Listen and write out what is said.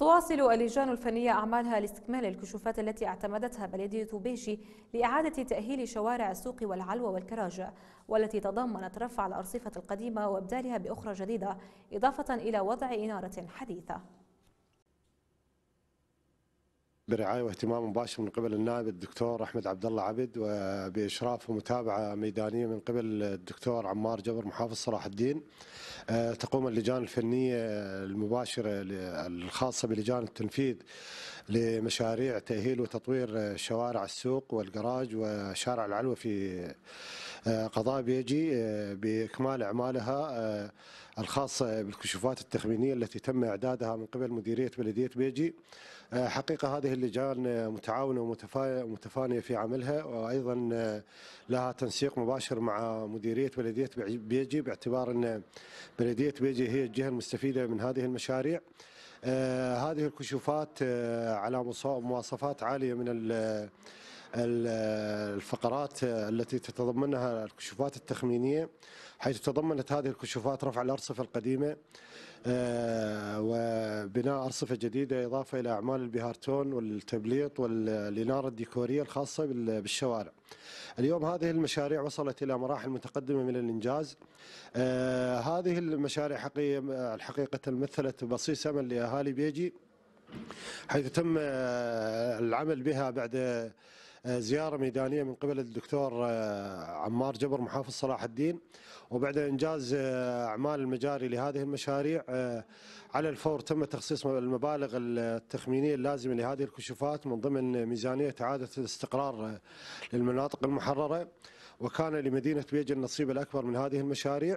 تواصل اللجان الفنية أعمالها لاستكمال الكشوفات التي اعتمدتها بلدية بيشي لإعادة تأهيل شوارع السوق والعلوة والكراجة والتي تضمنت رفع الأرصفة القديمة وإبدالها بأخرى جديدة إضافة إلى وضع إنارة حديثة برعايه واهتمام مباشر من قبل النائب الدكتور احمد عبد الله عبد وباشراف ومتابعه ميدانيه من قبل الدكتور عمار جبر محافظ صلاح الدين آه، تقوم اللجان الفنيه المباشره الخاصه بلجان التنفيذ لمشاريع تاهيل وتطوير شوارع السوق والقراج وشارع العلوه في قضاء بيجي آه، باكمال اعمالها آه، الخاصه بالكشوفات التخمينيه التي تم اعدادها من قبل مديريه بلديه بيجي آه، حقيقه هذه اللجان متعاونه ومتفانيه في عملها وايضا لها تنسيق مباشر مع مديريه بلديه بيجي باعتبار ان بلديه بيجي هي الجهه المستفيده من هذه المشاريع هذه الكشوفات على مواصفات عاليه من الفقرات التي تتضمنها الكشوفات التخمينية حيث تضمنت هذه الكشوفات رفع الأرصفة القديمة آه، وبناء أرصفة جديدة إضافة إلى أعمال البهارتون والتبليط والإنارة الديكورية الخاصة بالشوارع اليوم هذه المشاريع وصلت إلى مراحل متقدمة من الإنجاز آه، هذه المشاريع حقيقة الحقيقة مثلت بصيص أمل لأهالي بيجي حيث تم آه، العمل بها بعد آه، زياره ميدانيه من قبل الدكتور آه، عمار جبر محافظ صلاح الدين وبعد انجاز آه، اعمال المجاري لهذه المشاريع على الفور تم تخصيص المبالغ التخمينيه اللازمه لهذه الكشوفات من ضمن ميزانيه اعاده الاستقرار للمناطق المحرره وكان لمدينه بيج النصيب الاكبر من هذه المشاريع